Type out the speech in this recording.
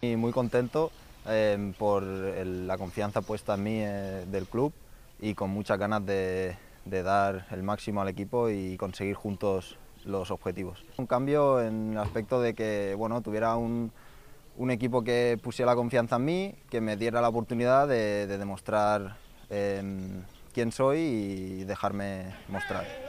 Y muy contento em, por la confianza puesta en mí eh, del club y con muchas ganas de, dar el máximo al equipo y conseguir juntos los objetivos. Un cambio en el aspecto de que bueno, tuviera un, equipo que pusiera la confianza en mí, que me diera la oportunidad de, demostrar em, quién soy y dejarme mostrar.